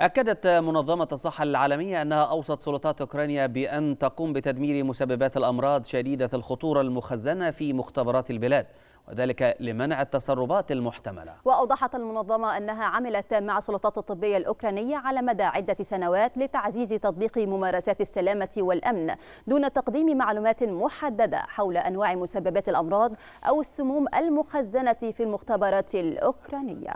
أكدت منظمة الصحة العالمية أنها أوصت سلطات أوكرانيا بأن تقوم بتدمير مسببات الأمراض شديدة الخطورة المخزنة في مختبرات البلاد وذلك لمنع التسربات المحتملة وأوضحت المنظمة أنها عملت مع السلطات الطبية الأوكرانية على مدى عدة سنوات لتعزيز تطبيق ممارسات السلامة والأمن دون تقديم معلومات محددة حول أنواع مسببات الأمراض أو السموم المخزنة في المختبرات الأوكرانية